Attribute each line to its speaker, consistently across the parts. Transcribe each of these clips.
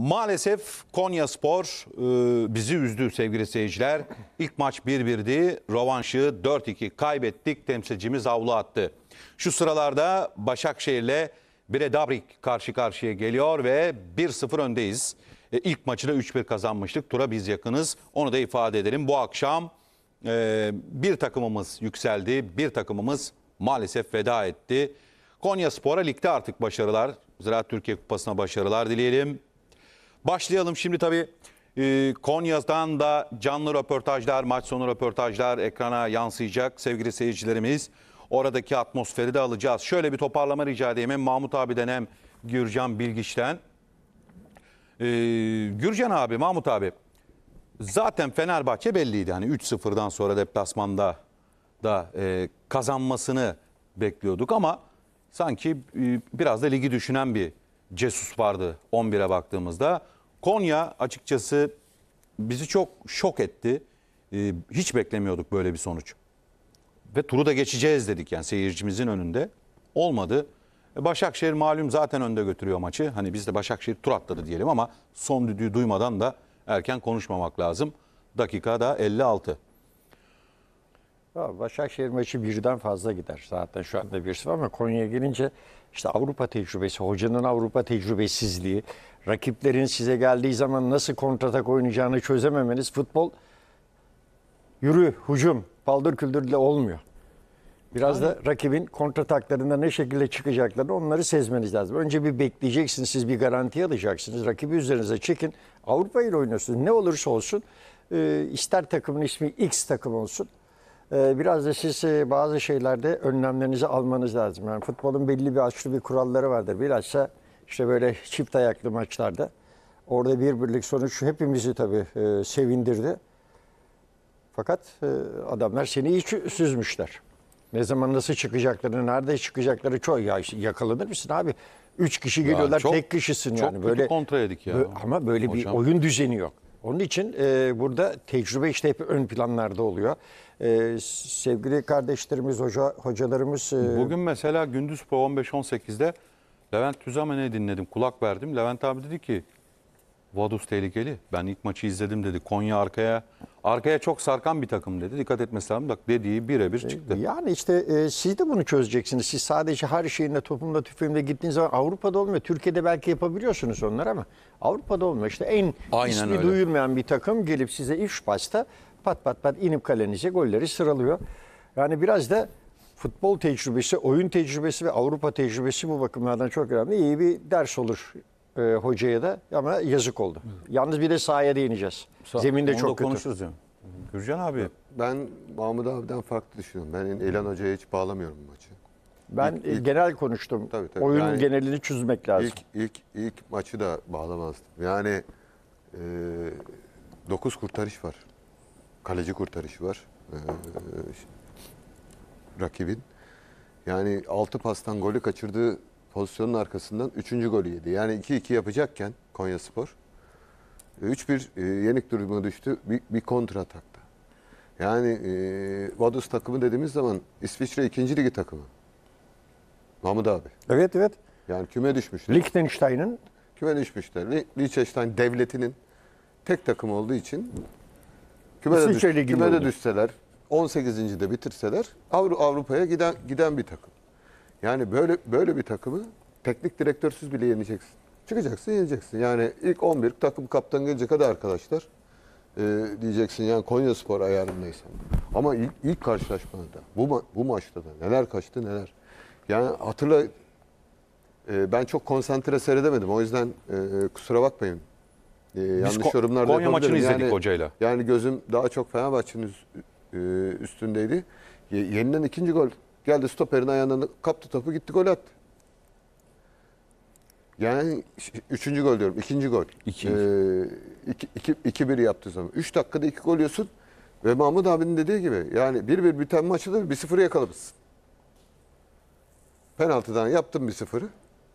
Speaker 1: Maalesef Konya Spor e, bizi üzdü sevgili seyirciler. İlk maç 1-1'di. Rovanşı 4-2 kaybettik. Temsilcimiz avlu attı. Şu sıralarda Başakşehir'le Bredabrik karşı karşıya geliyor ve 1-0 öndeyiz. E, ilk maçı da 3-1 kazanmıştık. Tura biz yakınız. Onu da ifade edelim. Bu akşam e, bir takımımız yükseldi. Bir takımımız maalesef veda etti. Konya Spor'a ligde artık başarılar. Ziraat Türkiye Kupası'na başarılar dileyelim. Başlayalım şimdi tabii e, Konya'dan da canlı röportajlar, maç sonu röportajlar ekrana yansıyacak sevgili seyircilerimiz. Oradaki atmosferi de alacağız. Şöyle bir toparlama rica edeyim hem Mahmut abiden hem Gürcan Bilgiç'ten. E, Gürcan abi, Mahmut abi zaten Fenerbahçe belliydi. Hani 3-0'dan sonra deplasmanda da e, kazanmasını bekliyorduk ama sanki biraz da ligi düşünen bir Cesus vardı 11'e baktığımızda. Konya açıkçası bizi çok şok etti. Ee, hiç beklemiyorduk böyle bir sonuç. Ve turu da geçeceğiz dedik yani seyircimizin önünde. Olmadı. E, Başakşehir malum zaten önde götürüyor maçı. Hani biz de Başakşehir tur atladı diyelim ama son düdüğü duymadan da erken konuşmamak lazım. dakika Dakikada 56.
Speaker 2: Başakşehir maçı birden fazla gider zaten şu anda birisi 0 ama Konya'ya gelince işte Avrupa tecrübesi, hocanın Avrupa tecrübesizliği, rakiplerin size geldiği zaman nasıl kontratak oynayacağını çözememeniz futbol yürü, hucum, paldır küldürle olmuyor. Biraz da rakibin kontrataklarında ne şekilde çıkacaklarını onları sezmeniz lazım. Önce bir bekleyeceksiniz, siz bir garanti alacaksınız. Rakibi üzerinize çekin. Avrupa ile oynuyorsunuz. Ne olursa olsun, e, ister takımın ismi X takım olsun. Ee, biraz da siz e, bazı şeylerde önlemlerinizi almanız lazım. Yani futbolun belli bir açlı bir kuralları vardır. Bilhassa işte böyle çift ayaklı maçlarda orada bir birlik sonuç hepimizi tabii e, sevindirdi. Fakat e, adamlar seni hiç süzmüşler. Ne zaman nasıl çıkacaklarını, nerede çıkacakları çok ya yakalanır mısın abi? Üç kişi geliyorlar, çok, tek kişisin çok yani. Çok böyle kontra yedik ya. Böyle, ama böyle Hocam. bir oyun düzeni yok. Onun için e, burada tecrübe işte hep ön planlarda oluyor. E, sevgili kardeşlerimiz, hoca, hocalarımız... E... Bugün mesela
Speaker 1: gündüz 15-18'de Levent Tüzamen'i dinledim, kulak verdim. Levent abi dedi ki Vaduz tehlikeli. Ben ilk maçı izledim dedi. Konya arkaya arkaya çok sarkan bir takım dedi. Dikkat etmesi lazım. Bak dediği birebir e, çıktı. Yani
Speaker 2: işte e, siz de bunu çözeceksiniz. Siz sadece her şeyinle topumla tüfeğimle gittiğiniz zaman Avrupa'da olmuyor. Türkiye'de belki yapabiliyorsunuz onlar ama Avrupa'da olmuyor. İşte en Aynen ismi öyle. duyulmayan bir takım gelip size iş başta pat pat pat inip kalenize golleri sıralıyor. Yani biraz da futbol tecrübesi, oyun tecrübesi ve Avrupa tecrübesi bu bakımlardan çok önemli. İyi bir ders olur e, hocaya da ama yazık oldu. Hı. Yalnız bir de sahaya değineceğiz. Sa Zemin de çok kötü. konuşuruz yani. Gürcan
Speaker 3: abi. Ben Mahmut abiden farklı düşünüyorum. Ben Elan Hoca'ya hiç bağlamıyorum bu maçı. Ben ilk, e, ilk,
Speaker 2: genel konuştum. Tabii, tabii. Oyunun yani, genelini
Speaker 3: çözmek lazım. İlk, ilk, ilk maçı da bağlamazdım. Yani e, 9 kurtarış var. Kaleci kurtarış var. E, rakibin. Yani 6 pastan golü kaçırdığı pozisyonun arkasından 3. golü yedi. Yani 2-2 yapacakken Konya Spor 3-1 e, e, yenik duruma düştü bir, bir kontra atakta. Yani e, Vaduz takımı dediğimiz zaman İsviçre 2. Ligi takımı. Mahmut abi. Evet evet. Yani küme düşmüşler. Liechtenstein'ın. Küme düşmüşler. Liechtenstein devletinin tek takım olduğu için kümede, düş, düşseler 18. de bitirseler Avru Avrupa'ya giden giden bir takım. Yani böyle böyle bir takımı teknik direktörsüz bile yeneceksin. Çıkacaksın yeneceksin. Yani ilk 11 takım kaptan gelecek hadi arkadaşlar. Ee, diyeceksin yani Konya Spor ayarındaysan. Ama ilk, ilk karşılaşmada bu, ma bu maçta da neler kaçtı neler. Yani hatırla e, ben çok konsantre seyredemedim. O yüzden e, e kusura bakmayın. E, Biz yanlış Ko yorumlar Konya maçını izledik yani, hocayla. Yani gözüm daha çok Fenerbahçe'nin e, üstündeydi. Yeniden ikinci gol Geldi stoperin ayağından kaptı topu gitti gol attı. Yani üçüncü gol diyorum. ikinci gol. İki. Ee, iki, iki, iki bir yaptığı zaman. Üç dakikada iki gol yiyorsun. Ve Mahmut abinin dediği gibi yani bir bir biten maçı bir sıfırı yakalamışsın. Penaltıdan yaptım bir sıfırı.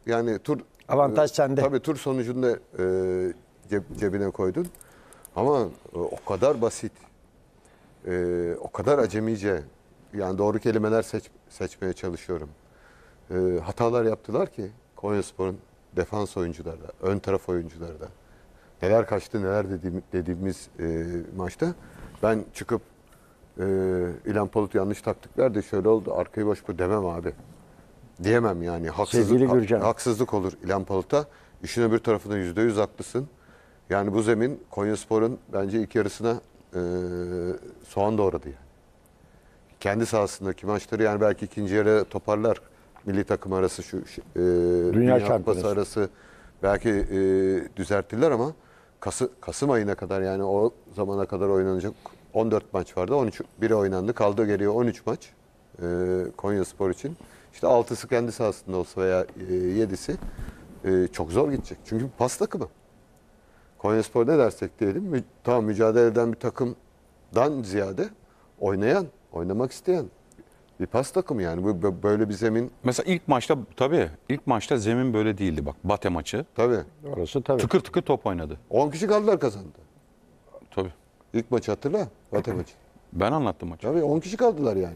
Speaker 3: Yani tur... Avantaj e, sende. Tabii tur sonucunda e, ceb, cebine koydun. Ama e, o kadar basit. E, o kadar acemice. Yani doğru kelimeler seç, seçmeye çalışıyorum. E, hatalar yaptılar ki Konyaspor'un defans oyuncuları da, ön taraf oyuncuları da. Neler kaçtı neler dediğim, dediğimiz e, maçta. Ben çıkıp e, İlhan Palut yanlış taktik verdi şöyle oldu arkayı boş bu demem abi. Diyemem yani. Haksızlık, ha, haksızlık olur İlhan Palut'a. İşin öbür tarafında yüzde yüz haklısın. Yani bu zemin Konyaspor'un bence ilk yarısına e, soğan doğradı yani kendi sahasındaki maçları yani belki ikinci yarı toparlar. Milli takım arası şu, e, Dünya, Dünya Kupası arası belki e, düzeltirler ama Kasım, Kasım ayına kadar yani o zamana kadar oynanacak 14 maç vardı. 13 biri oynandı. Kaldı geriye 13 maç. E, Konya Spor için. işte altısı kendi sahasında olsa veya e, yedisi e, çok zor gidecek. Çünkü pas takımı. Konya Spor ne dersek diyelim. Mü tamam mücadele eden bir takımdan ziyade oynayan oynamak isteyen bir pas takımı yani bu böyle bir zemin. Mesela ilk maçta tabii ilk maçta zemin böyle değildi bak Bate maçı. Tabii.
Speaker 2: Orası tabii. Tıkır tıkır
Speaker 3: top oynadı. 10 kişi kaldılar kazandı. Tabii. İlk maçı hatırla Bate maçı.
Speaker 2: Ben anlattım maçı. Tabii 10 kişi kaldılar yani.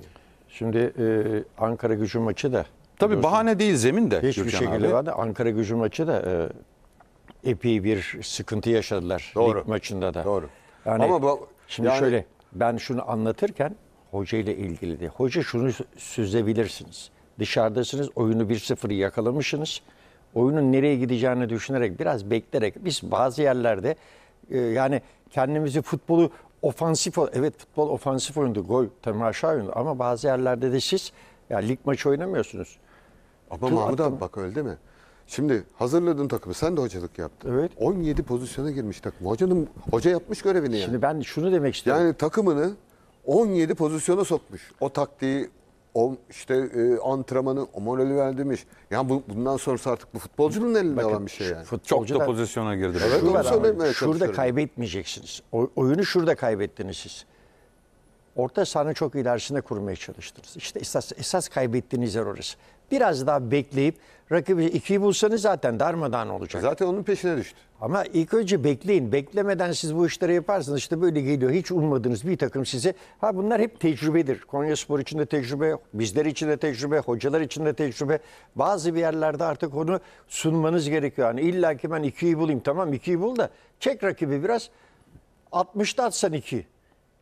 Speaker 2: Şimdi e, Ankara gücü maçı da. Tabii bahane değil zemin de. Hiçbir Gürcan şekilde abi. vardı. Ankara gücü maçı da e, epey bir sıkıntı yaşadılar. Doğru. Lig maçında da. Doğru. Yani, Ama bu, şimdi yani, şöyle ben şunu anlatırken hoca ile ilgili de. Hoca şunu süzebilirsiniz. Dışarıdasınız, oyunu 1-0 yakalamışsınız. Oyunun nereye gideceğini düşünerek, biraz beklerek, biz bazı yerlerde e, yani kendimizi futbolu ofansif, evet futbol ofansif oyundu, gol temaşa oyundu ama bazı yerlerde de siz yani lig maçı oynamıyorsunuz. Ama Mahmut abi bak öyle değil mi? Şimdi hazırladığın takımı sen de hocalık yaptın. Evet.
Speaker 3: 17 pozisyona girmiş takım. Hocanın hoca yapmış görevini yani. Şimdi ben şunu demek istiyorum. Yani takımını 17 pozisyona sokmuş. O taktiği o işte e, antrenmanı o morali verdirmiş. Yani bu, bundan sonrası artık bu futbolcunun elinde Bakın, olan bir şey yani. Çok da pozisyona
Speaker 2: girdi. Evet, şurada, şurada kaybetmeyeceksiniz. O, oyunu şurada kaybettiniz siz. Orta sahanın çok ilerisinde kurmaya çalıştınız. İşte esas, esas kaybettiğiniz yer orası. Biraz daha bekleyip rakibi ikiyi bulsanız zaten darmadan olacak. Zaten onun peşine düştü. Ama ilk önce bekleyin. Beklemeden siz bu işleri yaparsınız. İşte böyle geliyor. Hiç ummadığınız bir takım size. Ha bunlar hep tecrübedir. Konya Spor için de tecrübe, bizler için de tecrübe, hocalar için de tecrübe. Bazı bir yerlerde artık onu sunmanız gerekiyor. Yani illa ki ben ikiyi bulayım. Tamam ikiyi bul da çek rakibi biraz. 60'ta atsan iki.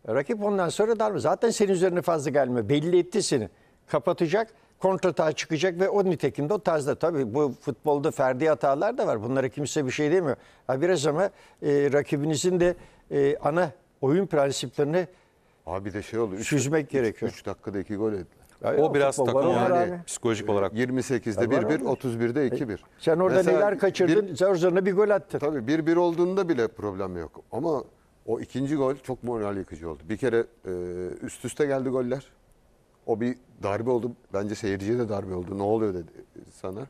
Speaker 2: Rakip ondan sonra dar mı? Zaten senin üzerine fazla gelme. Belli etti seni. Kapatacak kontratağa çıkacak ve o nitekinde o tarzda. Tabii bu futbolda ferdi hatalar da var. Bunlara kimse bir şey demiyor. Ha biraz ama e, rakibinizin de e, ana oyun prensiplerini Abi de şey oluyor Üç, süzmek üç, gerekiyor. 3 dakikada 2 gol etti Ya o, o biraz takım yani abi. psikolojik olarak.
Speaker 3: 28'de 1-1, 31'de 2-1. Sen orada Mesela neler kaçırdın?
Speaker 2: Bir, zor zoruna bir gol attın. Tabii
Speaker 3: 1-1 olduğunda bile problem yok. Ama o ikinci gol çok moral yıkıcı oldu. Bir kere e, üst üste geldi goller. O bir darbe oldu. Bence seyirciye de darbe oldu. Ne oluyor dedi sana.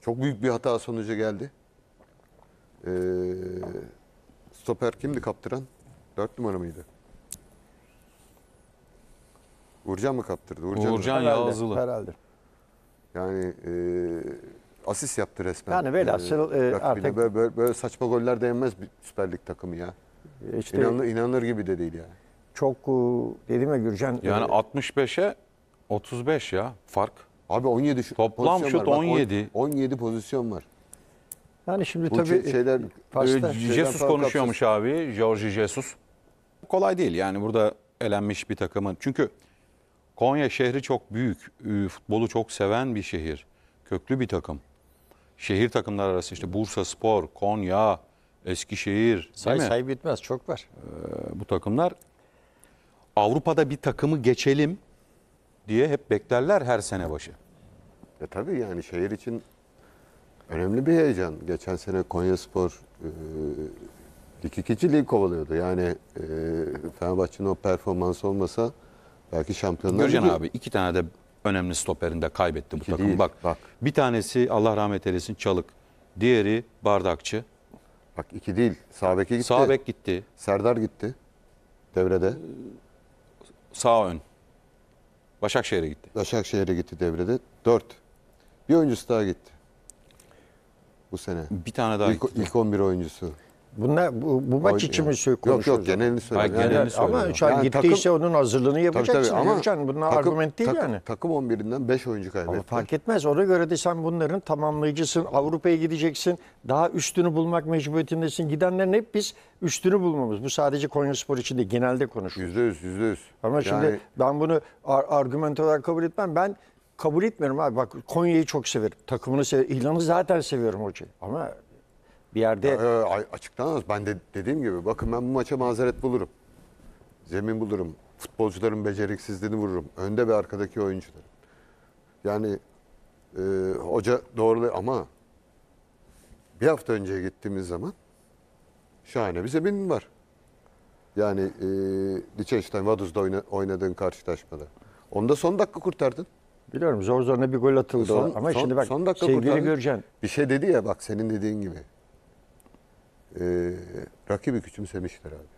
Speaker 3: Çok büyük bir hata sonucu geldi. Ee, stoper kimdi kaptıran? Dört numara mıydı? Uğurcan mı kaptırdı? Uğurcan, Uğurcan herhalde, Yağızlı. Herhalde. Yani e, asist yaptı resmen. Yani velhasıl e, e artık... Böyle, böyle, böyle saçma goller değinmez bir Süper Lig takımı ya. İşte, inanılır, inanılır gibi de değil yani.
Speaker 2: Çok e, dedim ya Gürcan. Yani e,
Speaker 3: 65'e 35 ya fark. Abi 17 şu, Toplam pozisyon şut var. Bak, 17. 17 pozisyon var.
Speaker 2: Yani şimdi Bu tabii şeyler ee, Jesus şeyden konuşuyormuş
Speaker 1: abi. George Jesus. Kolay değil yani burada elenmiş bir takımın. Çünkü Konya şehri çok büyük. E, futbolu çok seven bir şehir. Köklü bir takım. Şehir takımları arası işte Bursa Spor, Konya, Eskişehir. Say say
Speaker 2: bitmez çok var.
Speaker 1: Ee, bu takımlar Avrupa'da
Speaker 3: bir takımı geçelim diye hep beklerler her sene başı. E tabii yani şehir için önemli bir heyecan. Geçen sene Konyaspor e, lig ikiciliği kovalıyordu. Yani e, Fenerbahçe'nin o performansı olmasa belki şampiyonlar Gürcan abi
Speaker 1: iki tane de önemli stoperinde kaybetti bu takım. Değil, bak, bak bir tanesi Allah rahmet eylesin Çalık. Diğeri Bardakçı. Bak iki
Speaker 3: değil. Sağbek'e gitti. Sağbek gitti. Serdar gitti. Devrede. Sağ ön. Başakşehir'e gitti. Başakşehir'e gitti devrede. Dört. Bir oyuncusu daha gitti. Bu sene. Bir tane daha ilk, gitti. İlk 11 oyuncusu.
Speaker 2: Bunlar bu, bu maç Ay, için mi şey konuşuyoruz? Yok yok genelini söylüyorum. Hayır, genelini yani, ama şu an yani gittiyse takım, şey onun hazırlığını yapacaksın. Tabii, tabii, şey ama bunlar takım, argüment değil takım, yani. Takım 11'inden 5 oyuncu kaybetti. Ama fark etmez. Ona göre de sen bunların tamamlayıcısın. Avrupa'ya gideceksin. Daha üstünü bulmak mecburiyetindesin. Gidenlerin hep biz üstünü bulmamız. Bu sadece Konya Spor için de Genelde konuşuyoruz. yüzde yüz. Ama yani, şimdi ben bunu ar argüment olarak kabul etmem. Ben kabul etmiyorum abi. Bak Konya'yı çok severim. Takımını severim. İlan'ı zaten seviyorum hocayı. Ama
Speaker 3: bir yerde... Ya, açıklanamaz. Ben de dediğim gibi bakın ben bu maça mazeret bulurum. Zemin bulurum. Futbolcuların beceriksizliğini vururum. Önde ve arkadaki oyuncuların. Yani e, hoca doğrulu ama bir hafta önce gittiğimiz zaman şahane bir zemin var. Yani e, Liechtenstein Vaduz'da oynadığın karşılaşmada. Onu da son dakika kurtardın. Biliyorum zor zoruna bir gol atıldı son, ama son, şimdi bak son dakika sevgili Gürcan. Bir şey dedi ya bak senin dediğin gibi e, rakibi küçümsemişler abi.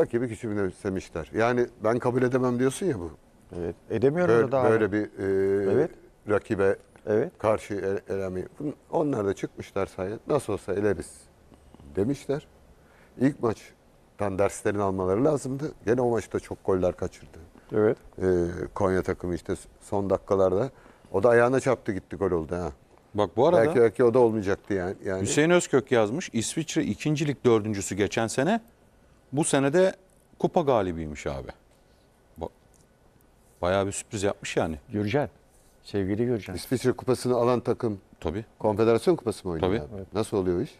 Speaker 3: Rakibi küçümsemişler. Yani ben kabul edemem diyorsun ya bu. Evet.
Speaker 2: Edemiyorum böyle, da daha. Böyle bir
Speaker 3: e, evet. rakibe evet. karşı el, elemeyi. Onlar da çıkmışlar sayın. Nasıl olsa eleriz demişler. İlk maçtan derslerini almaları lazımdı. Gene o maçta çok goller kaçırdı. Evet. E, Konya takımı işte son dakikalarda. O da ayağına çarptı gitti gol oldu ha. Bak bu arada belki, belki o da olmayacaktı yani. yani. Hüseyin Özkök
Speaker 1: yazmış. İsviçre ikincilik dördüncüsü geçen sene. Bu senede kupa
Speaker 3: galibiymiş abi. Bak, bayağı bir sürpriz yapmış yani. Gürcan. Sevgili Gürcan. İsviçre kupasını alan takım Tabii. Konfederasyon Kupası mı oynuyor? Tabii. Abi? Nasıl oluyor iş?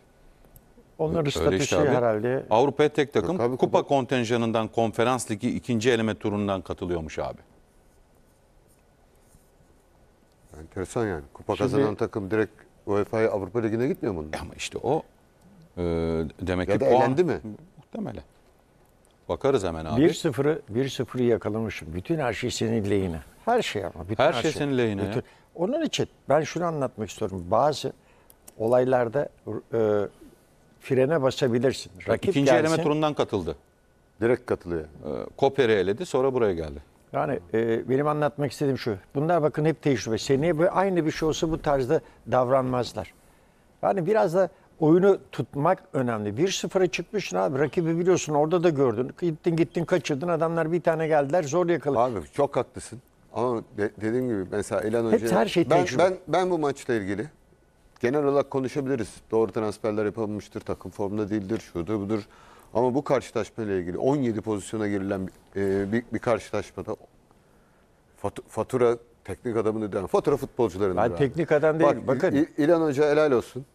Speaker 2: Onların statüsü işte abi. herhalde.
Speaker 1: Avrupa'ya tek takım
Speaker 3: abi, kupa, kupa kontenjanından
Speaker 1: konferans ligi ikinci eleme turundan katılıyormuş abi.
Speaker 3: Enteresan yani. Kupa Şimdi, kazanan takım direkt UEFA'ya Avrupa Ligi'ne gitmiyor mu? Ama işte o e,
Speaker 2: demek ya ki da puan... elendi mi? Muhtemelen.
Speaker 1: Bakarız hemen abi.
Speaker 2: 1-0'ı 1-0'ı yakalamışım. Bütün her şey senin lehine. Her şey ama. Bütün her, her şey, şey senin lehine. Bütün... Onun için ben şunu anlatmak istiyorum. Bazı olaylarda e, frene basabilirsin. Rakip İkinci gelsin, eleme turundan
Speaker 3: katıldı. Direkt katılıyor. E,
Speaker 1: Koper'i eledi sonra buraya geldi.
Speaker 2: Yani e, benim anlatmak istediğim şu. Bunlar bakın hep tecrübe. Seneye böyle aynı bir şey olsa bu tarzda davranmazlar. Yani biraz da oyunu tutmak önemli. 1-0'a çıkmışsın abi. Rakibi biliyorsun orada da gördün. Gittin gittin kaçırdın. Adamlar bir tane geldiler zor yakaladı. Abi çok haklısın.
Speaker 3: Ama de, dediğim gibi mesela Elan Hoca... Hep her şey ben, Ben, ben bu maçla ilgili genel olarak konuşabiliriz. Doğru transferler yapılmıştır. Takım formda değildir. Şudur budur. Ama bu karşılaşma ile ilgili 17 pozisyona girilen bir, e, bir karşılaşmada fatura teknik adamını denen fatura futbolcularını Ben teknik adam değil. Bak, bakın. İl İlan Hoca helal olsun.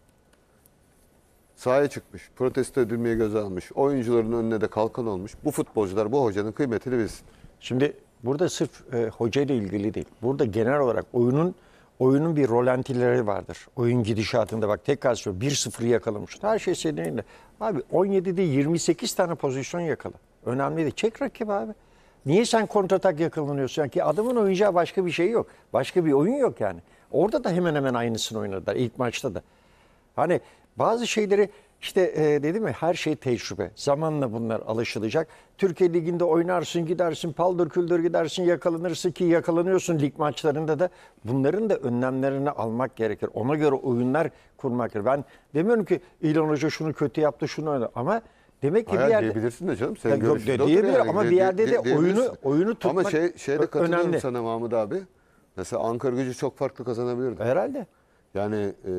Speaker 3: Sahaya çıkmış. Protesto edilmeye göze almış. Oyuncuların önüne de kalkan olmuş. Bu futbolcular bu
Speaker 2: hocanın kıymetini bilsin. Şimdi burada sırf e, hoca ile ilgili değil. Burada genel olarak oyunun oyunun bir rolantileri vardır. Oyun gidişatında bak tekrar söylüyorum 1-0'ı yakalamışsın. Her şey senin elinde. Abi 17'de 28 tane pozisyon yakala. Önemli değil. Çek rakip abi. Niye sen kontratak yakalanıyorsun? Yani ki adamın oynayacağı başka bir şey yok. Başka bir oyun yok yani. Orada da hemen hemen aynısını oynadılar ilk maçta da. Hani bazı şeyleri işte e, dedim ya her şey tecrübe. Zamanla bunlar alışılacak. Türkiye Ligi'nde oynarsın gidersin paldır küldür gidersin yakalanırsın ki yakalanıyorsun lig maçlarında da bunların da önlemlerini almak gerekir. Ona göre oyunlar kurmak gerekir. Ben demiyorum ki İlhan Hoca şunu kötü yaptı şunu öyle ama demek ki Hayal bir yerde... diyebilirsin de canım. Sen yok de diyebilir yani. ama bir yerde de, oyunu oyunu tutmak önemli. Ama şey, şeye katılıyorum önemli. sana
Speaker 3: Mahmut abi. Mesela Ankara gücü çok farklı kazanabilirdi. Herhalde. Yani e,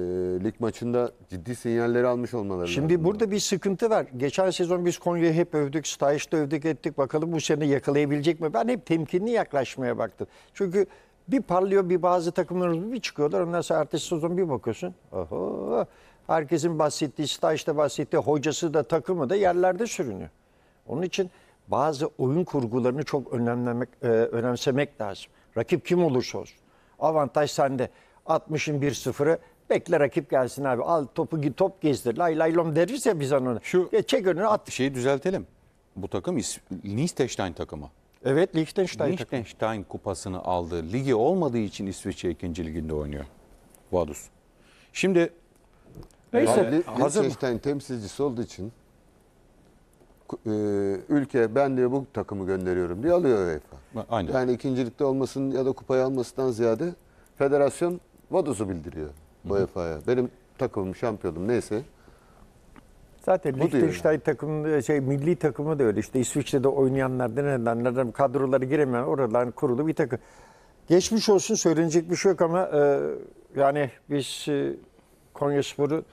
Speaker 3: lig maçında ciddi sinyalleri almış olmaları Şimdi
Speaker 2: lazım. burada bir sıkıntı var. Geçen sezon biz Konya'yı hep övdük, Staiş'te övdük ettik. Bakalım bu sene yakalayabilecek mi? Ben hep temkinli yaklaşmaya baktım. Çünkü bir parlıyor bir bazı takımlarımız bir çıkıyorlar. Ondan sonra ertesi sezon bir bakıyorsun. Oho, herkesin bahsettiği, Staiş'te bahsettiği hocası da takımı da yerlerde sürünüyor. Onun için bazı oyun kurgularını çok önemlemek, e, önemsemek lazım. Rakip kim olursa olsun. Avantaj sende. 60'ın 1-0'ı bekle rakip gelsin abi. Al topu top gezdir. Lay lay lom deriz ya biz onu. Şu ya e, çek önüne at. Şeyi düzeltelim. Bu takım Liechtenstein
Speaker 1: takımı. Evet Liechtenstein takımı. Liechtenstein kupasını aldı. Ligi olmadığı için İsviçre 2. liginde oynuyor. Vadus. Şimdi Neyse. Yani, hazır
Speaker 3: Liechtenstein temsilcisi olduğu için e, ülke ben diyor bu takımı gönderiyorum diye alıyor UEFA. Aynen. Yani ikincilikte olmasının ya da kupayı almasından ziyade federasyon Vadoz'u bildiriyor UEFA'ya. Benim takımım, şampiyonum neyse.
Speaker 2: Zaten Bu Liechtenstein yani. takımı şey milli takımı da öyle. İşte İsviçre'de oynayanlar oynayanlardan nedenlerden kadroları giremeyen oradan kurulu bir takım. Geçmiş olsun söylenecek bir şey yok ama e, yani biz e, Konya Sporu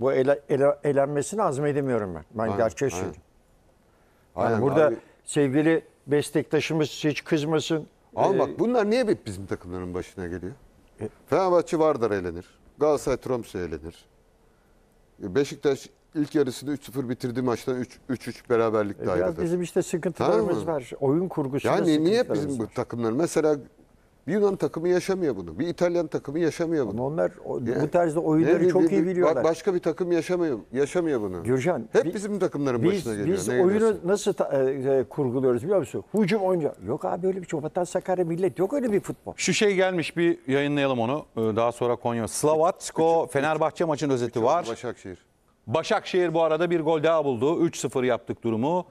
Speaker 2: bu ele, ele, elenmesini azmedemiyorum ben. Ben gerçek söylüyorum. Yani aynen, burada abi. sevgili meslektaşımız hiç kızmasın. Al e, bak
Speaker 3: bunlar niye bizim takımların başına geliyor? E, Fenerbahçe Vardar elenir. Galatasaray Tromsø elenir. E, Beşiktaş ilk yarısını 3-0 bitirdi maçtan 3-3 beraberlikle e, ayrıldı. Bizim
Speaker 2: işte sıkıntılarımız var. Oyun kurgusunda Yani niye bizim bu
Speaker 3: takımlar mesela bir Yunan
Speaker 2: takımı yaşamıyor
Speaker 3: bunu. Bir İtalyan takımı yaşamıyor bunu. Ama onlar yani, bu tarzda oyunları yani, çok bir, iyi biliyorlar. Başka bir takım yaşamıyor yaşamıyor bunu. Gürcan. Hep bi, bizim takımların biz, başına geliyor. Biz ne oyunu diyorsun?
Speaker 2: nasıl ta, e, e kurguluyoruz biliyor musun? Hücum oyuncu. Yok abi öyle bir şey. Vatan Sakarya millet. Yok öyle bir futbol. Şu
Speaker 3: şey gelmiş bir
Speaker 1: yayınlayalım onu. Ee, daha sonra Konya. Slavatsko Fenerbahçe maçın özeti var. Başakşehir. Başakşehir bu arada bir gol daha buldu. 3-0 yaptık durumu.